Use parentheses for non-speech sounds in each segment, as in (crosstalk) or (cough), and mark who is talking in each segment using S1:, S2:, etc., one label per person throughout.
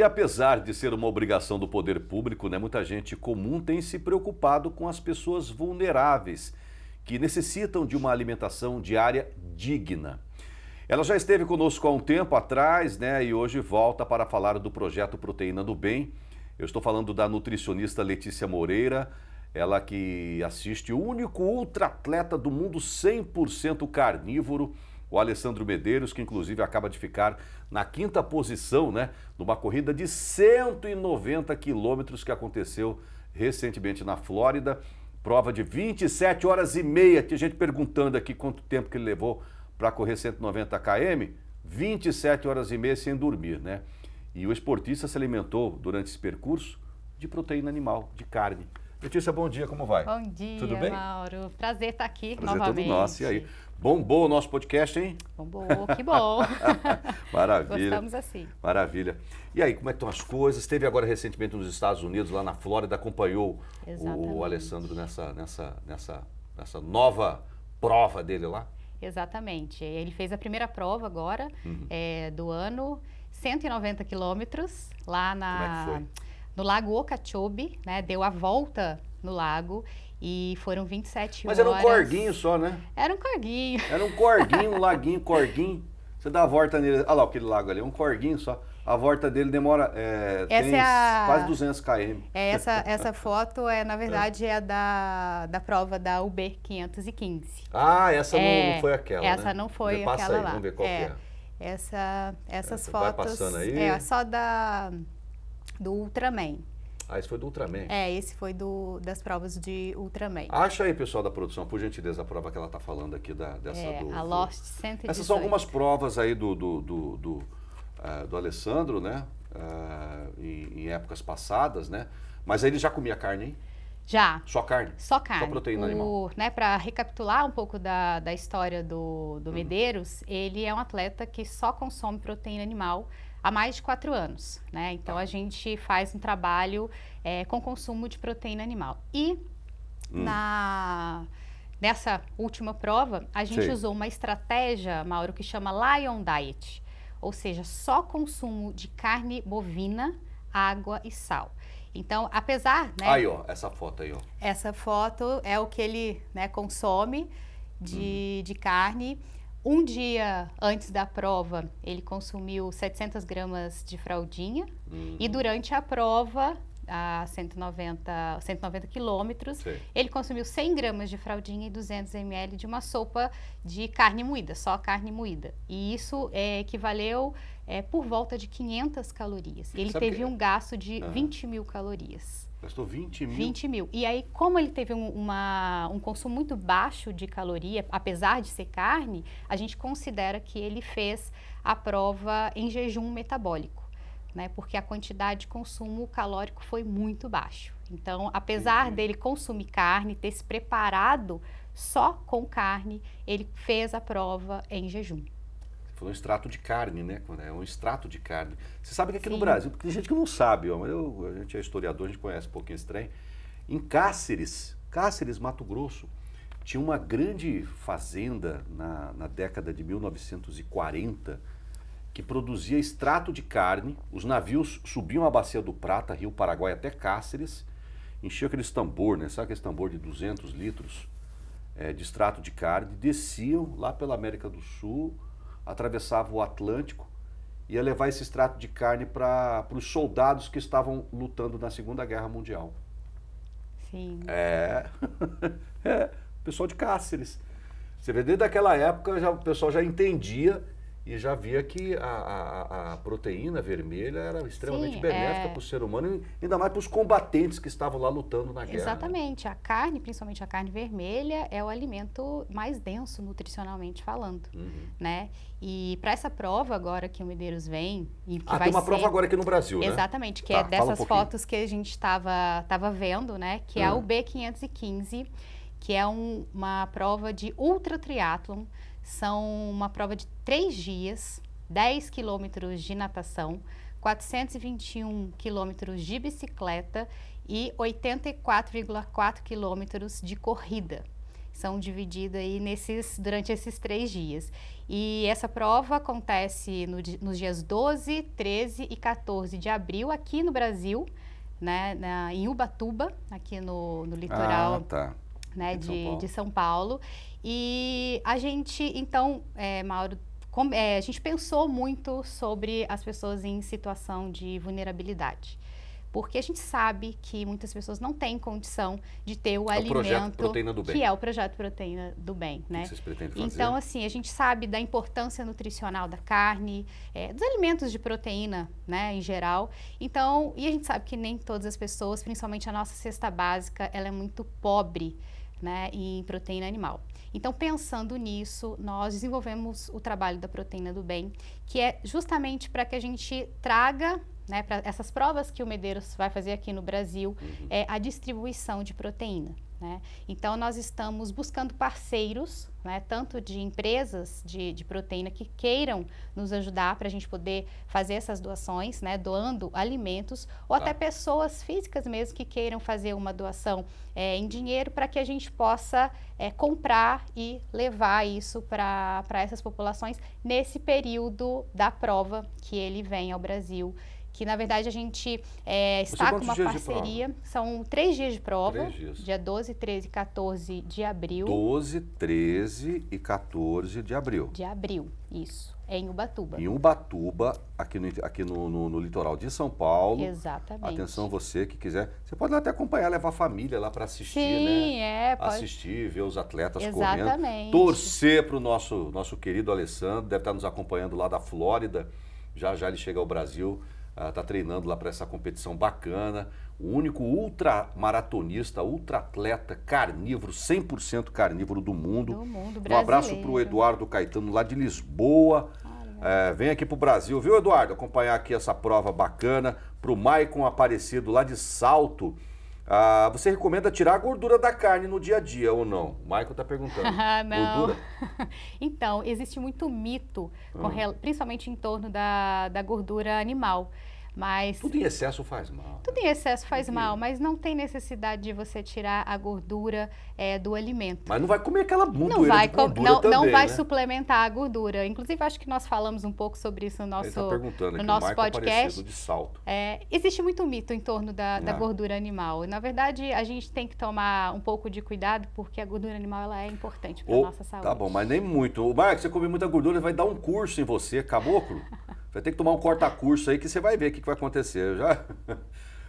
S1: E apesar de ser uma obrigação do poder público, né, muita gente comum tem se preocupado com as pessoas vulneráveis, que necessitam de uma alimentação diária digna. Ela já esteve conosco há um tempo atrás, né, e hoje volta para falar do projeto Proteína do Bem. Eu estou falando da nutricionista Letícia Moreira, ela que assiste o único ultra-atleta do mundo 100% carnívoro, o Alessandro Medeiros, que inclusive acaba de ficar na quinta posição, né, numa corrida de 190 quilômetros que aconteceu recentemente na Flórida. Prova de 27 horas e meia. Tem gente perguntando aqui quanto tempo que ele levou para correr 190 km. 27 horas e meia sem dormir, né? E o esportista se alimentou durante esse percurso de proteína animal, de carne. Letícia, bom dia, como vai? Bom dia, Tudo bem?
S2: Mauro. Prazer estar aqui Prazer é novamente. Prazer todo nosso, e
S1: aí? Bombou o nosso podcast, hein? Bombou, que bom. (laughs) Maravilha. Gostamos assim. Maravilha. E aí, como é que estão as coisas? Esteve agora recentemente nos Estados Unidos, lá na Flórida, acompanhou Exatamente. o Alessandro nessa, nessa, nessa, nessa nova prova dele lá?
S2: Exatamente. Ele fez a primeira prova agora uhum. é, do ano, 190 quilômetros, lá na, é no Lago Okeechobee, né? Deu a volta no lago e foram 27 Mas horas. Mas era um corguinho
S1: só, né? Era um
S2: corguinho.
S1: (laughs) Era um corguinho, um laguinho, corguinho. Você dá a volta nele. Olha lá aquele lago ali, um corguinho só. A volta dele demora é, é a... quase 200 km.
S2: É essa, essa foto, é na verdade, (laughs) é, é da, da prova da Uber 515.
S1: Ah, essa é, não foi aquela, Essa né? não foi passa aquela aí, lá. Vamos ver qual é. que é.
S2: Essa, essas essa fotos... Vai passando aí. É, só da, do Ultraman.
S1: Ah, esse foi do Ultraman. É,
S2: esse foi do, das provas de Ultraman. Acha
S1: aí, pessoal da produção, por gentileza, a prova que ela está falando aqui da, dessa é, do, A Lost
S2: 118. Essas são algumas
S1: provas aí do, do, do, do, uh, do Alessandro, né? Uh, em, em épocas passadas, né? Mas aí ele já comia carne, hein? Já. Só carne? Só carne. Só proteína o, animal.
S2: Né, para recapitular um pouco da, da história do, do uhum. Medeiros, ele é um atleta que só consome proteína animal há mais de quatro anos, né? Então tá. a gente faz um trabalho é, com consumo de proteína animal. E hum. na nessa última prova a gente Sim. usou uma estratégia, Mauro, que chama Lion Diet, ou seja, só consumo de carne bovina, água e sal. Então, apesar, né? Aí, ó,
S1: essa foto aí, ó.
S2: Essa foto é o que ele né, consome de, hum. de carne. Um dia antes da prova, ele consumiu 700 gramas de fraldinha uhum. e durante a prova, a 190, 190 quilômetros, Sim. ele consumiu 100 gramas de fraldinha e 200 ml de uma sopa de carne moída, só carne moída. E isso é, equivaleu é, por volta de 500 calorias. Ele Sabe teve que... um gasto de uhum. Ah. 20 mil calorias.
S1: Gastou 20 mil? 20
S2: mil. E aí, como ele teve um, uma, um consumo muito baixo de caloria, apesar de ser carne, a gente considera que ele fez a prova em jejum metabólico, né? Porque a quantidade de consumo calórico foi muito baixo. Então, apesar Entendi. dele consumir carne, ter se preparado só com carne, ele fez a prova em
S1: jejum falou extrato de carne, né? É um extrato de carne. Você sabe que aqui Sim. no Brasil, porque tem gente que não sabe, ó, mas eu, a gente é historiador, a gente conhece um pouquinho esse trem. Em Cáceres, Cáceres, Mato Grosso, tinha uma grande fazenda na, na década de 1940 que produzia extrato de carne. Os navios subiam a Bacia do Prata, Rio Paraguai até Cáceres, enchiam aquele tambor, né? Sabe aquele tambor de 200 litros é, de extrato de carne? Desciam lá pela América do Sul, atravessava o Atlântico, ia levar esse extrato de carne para os soldados que estavam lutando na Segunda Guerra Mundial. Sim. É. (laughs) é. Pessoal de Cáceres. Você vê, desde aquela época já, o pessoal já entendia e já via que a, a, a proteína vermelha era extremamente Sim, benéfica é... para o ser humano, ainda mais para os combatentes que estavam lá lutando na guerra. Né? Exatamente.
S2: Né? A carne, principalmente a carne vermelha, é o alimento mais denso nutricionalmente falando, uhum. né? E para essa prova agora que o Medeiros vem... E que ah, vai tem uma ser... prova agora aqui no Brasil, né? Exatamente, né? que tá, é dessas um fotos que a gente estava tava vendo, né? Que uhum. é a hum. b 515, que é um, uma prova de ultra triatlon, são uma prova de três dias, 10 quilômetros de natação, 421 quilômetros de bicicleta e 84,4 quilômetros de corrida. São divididas aí nesses, durante esses três dias. E essa prova acontece no, nos dias 12, 13 e 14 de abril aqui no Brasil, né, na, em Ubatuba, aqui no, no litoral ah, tá né, de, de, São de, São Paulo. E a gente, então, é, Mauro, com, é, a gente pensou muito sobre as pessoas em situação de vulnerabilidade. Porque a gente sabe que muitas pessoas não têm condição de ter o é alimento o que é o projeto proteína do bem, né? O que né? vocês
S1: pretendem fazer? Então,
S2: assim, a gente sabe da importância nutricional da carne, é, dos alimentos de proteína, né, em geral. Então, e a gente sabe que nem todas as pessoas, principalmente a nossa cesta básica, ela é muito pobre né, em proteína animal. Então, pensando nisso, nós desenvolvemos o trabalho da proteína do bem, que é justamente para que a gente traga né, para essas provas que o Medeiros vai fazer aqui no Brasil, uhum. é a distribuição de proteína. Né? Então, nós estamos buscando parceiros, né, tanto de empresas de, de, proteína que queiram nos ajudar para a gente poder fazer essas doações, né, doando alimentos, ou tá. até pessoas físicas mesmo que queiram fazer uma doação é, em dinheiro para que a gente possa é, comprar e levar isso para essas populações nesse período da prova que ele vem ao Brasil que na verdade a gente é, está com uma parceria. São três dias de prova. Dias. Dia 12, 13 e 14 de abril. 12,
S1: 13 e 14 de abril. De
S2: abril, isso. É em Ubatuba. Em
S1: Ubatuba, aqui no, aqui no, no, no litoral de São Paulo. Exatamente. Atenção você que quiser. Você pode até acompanhar, levar a família lá para assistir, Sim, né?
S2: Sim, é. Pode...
S1: Assistir, ver os atletas Exatamente. correndo. Exatamente. Torcer para o nosso, nosso querido Alessandro, deve estar tá nos acompanhando lá da Flórida. Já já ele chega ao Brasil está treinando lá para essa competição bacana. O único ultramaratonista, ultraatleta, carnívoro, 100% carnívoro do mundo. Do mundo um abraço para o Eduardo Caetano, lá de Lisboa. É, vem aqui para o Brasil, viu, Eduardo? Acompanhar aqui essa prova bacana. Para o Maicon Aparecido, lá de Salto. Ah, você recomenda tirar a gordura da carne no dia a dia ou não? O Michael está perguntando. (laughs) Ah, não. Gordura?
S2: (laughs) então, existe muito mito, hum. principalmente em torno da, da gordura animal. Mas tudo em
S1: excesso faz mal.
S2: Tudo né? em excesso faz mal, mas não tem necessidade de você tirar a gordura é, do alimento.
S1: Mas não vai comer aquela bunda não vai de não, também, não vai né?
S2: suplementar a gordura. Inclusive acho que nós falamos um pouco sobre isso no tá nosso tá perguntando no nosso podcast. De salto. É, existe muito mito em torno da, da é. gordura animal. Na verdade a gente tem que tomar um pouco de cuidado porque a gordura animal ela é importante para oh, nossa tá saúde. Tá bom,
S1: mas nem muito. O Marcos, você come muita gordura, vai dar um curso em você, caboclo. Vai ter que tomar um corta-curso aí que você vai ver o que, que vai acontecer. já, (laughs)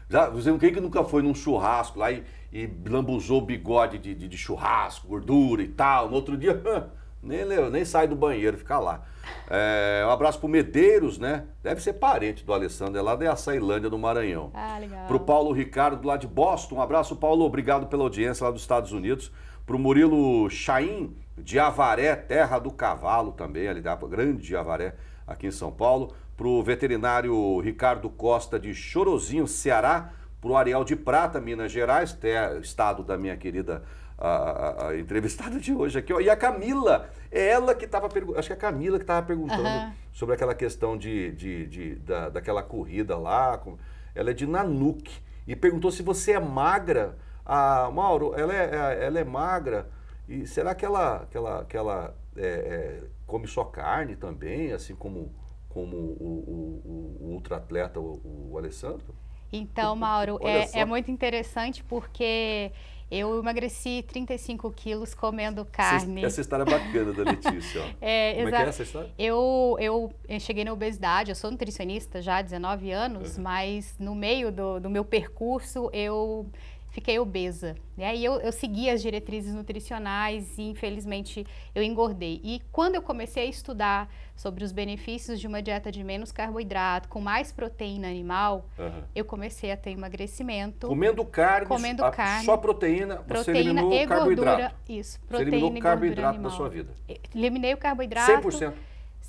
S1: já, você, quem que nunca foi num churrasco lá e, e lambuzou bigode de, de, de, churrasco, gordura e tal? No outro dia, (laughs) nem, nem sai do banheiro, fica lá. É, um abraço pro Medeiros, né? Deve ser parente do Alessandro, é lá da Açailândia, no Maranhão. Ah, legal. Pro Paulo Ricardo, lá de Boston. Um abraço, Paulo. Obrigado pela audiência lá dos Estados Unidos. Pro Murilo Chaim, de Avaré, terra do cavalo também, ali da grande de Avaré, aqui em São Paulo, para o veterinário Ricardo Costa de Chorozinho, Ceará, para o Ariel de Prata, Minas Gerais, ter, estado da minha querida a, a, a, entrevistada de hoje aqui. Ó. E a Camila, é ela que estava perguntando, acho que é a Camila que estava perguntando uhum. sobre aquela questão de, de, de da, daquela corrida lá. Com... Ela é de Nanuque e perguntou se você é magra. Ah, Mauro, ela é, é ela é magra. E será que ela, que ela, que ela é, é, come só carne também, assim como, como o, o, o ultra-atleta, o, o Alessandro?
S2: Então, Mauro, é, é, muito interessante porque eu emagreci 35 quilos comendo carne. Essa, essa
S1: história é bacana da Letícia. (laughs) é, Como é que é essa história?
S2: Eu, eu, eu, cheguei na obesidade, eu sou nutricionista já há 19 anos, uhum. mas no meio do, do meu percurso eu fiquei obesa, né? E eu, eu segui as diretrizes nutricionais e, infelizmente, eu engordei. E quando eu comecei a estudar sobre os benefícios de uma dieta de menos carboidrato, com mais proteína animal, uhum. eu comecei a ter emagrecimento. Comendo
S1: carne, comendo a, só proteína, proteína você eliminou e carboidrato. Gordura,
S2: isso, proteína você eliminou o carboidrato animal. da sua vida. Eliminei o carboidrato. 100%.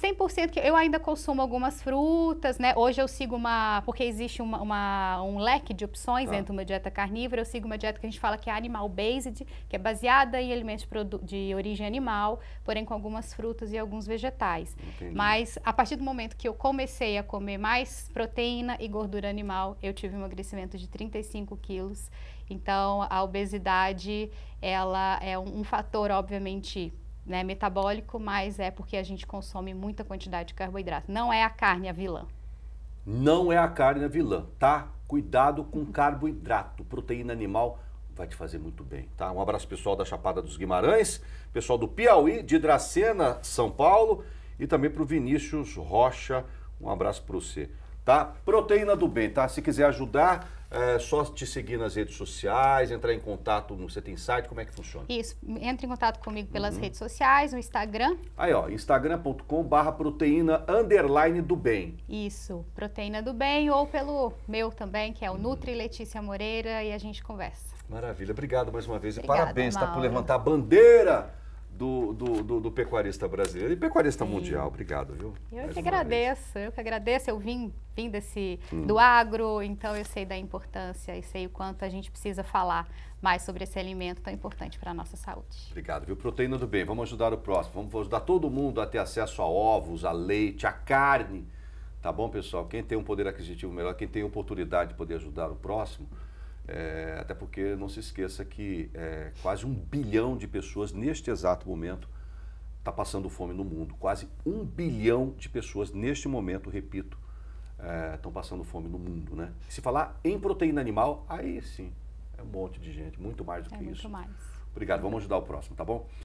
S2: 100% que eu ainda consumo algumas frutas, né? Hoje eu sigo uma, porque existe uma, uma um leque de opções tá. dentro de uma dieta carnívora, eu sigo uma dieta que a gente fala que é animal based, que é baseada em alimentos de origem animal, porém com algumas frutas e alguns vegetais. Entendi. Mas a partir do momento que eu comecei a comer mais proteína e gordura animal, eu tive um emagrecimento de 35 quilos. Então a obesidade, ela é um, um fator, obviamente, né, metabólico, mas é porque a gente consome muita quantidade de carboidrato. Não é a carne a vilã.
S1: Não é a carne a vilã, tá? Cuidado com carboidrato. Proteína animal vai te fazer muito bem, tá? Um abraço pessoal da Chapada dos Guimarães, pessoal do Piauí, de Dracena, São Paulo, e também para o Vinícius Rocha. Um abraço para você tá? Proteína do Bem, tá? Se quiser ajudar, é só te seguir nas redes sociais, entrar em contato, no, você tem site, como é que funciona?
S2: Isso, entra em contato comigo pelas uhum. redes sociais, no Instagram.
S1: Aí, ó, instagram.com barra proteína underline do bem.
S2: Isso, proteína do bem ou pelo meu também, que é o uhum. Nutri Letícia Moreira e a gente conversa.
S1: Maravilha, obrigado mais uma vez Obrigada, e parabéns, tá, por levantar a bandeira do, do, do, do, pecuarista brasileiro e pecuarista Sim. mundial. Obrigado, viu? Eu Mais que agradeço,
S2: vez. eu que agradeço. Eu vim, vim desse, hum. do agro, então eu sei da importância e sei o quanto a gente precisa falar mais sobre esse alimento tão importante para a nossa saúde.
S1: Obrigado, viu? Proteína do bem, vamos ajudar o próximo, vamos ajudar todo mundo a ter acesso a ovos, a leite, a carne. Tá bom, pessoal? Quem tem um poder aquisitivo melhor, quem tem oportunidade de poder ajudar o próximo, é, até porque não se esqueça que é, quase um bilhão de pessoas neste exato momento está passando fome no mundo. Quase um bilhão de pessoas neste momento, repito, estão é, passando fome no mundo, né? Se falar em proteína animal, aí sim, é um monte de gente, muito mais do é que isso. Mais. Obrigado, vamos ajudar o próximo, tá bom?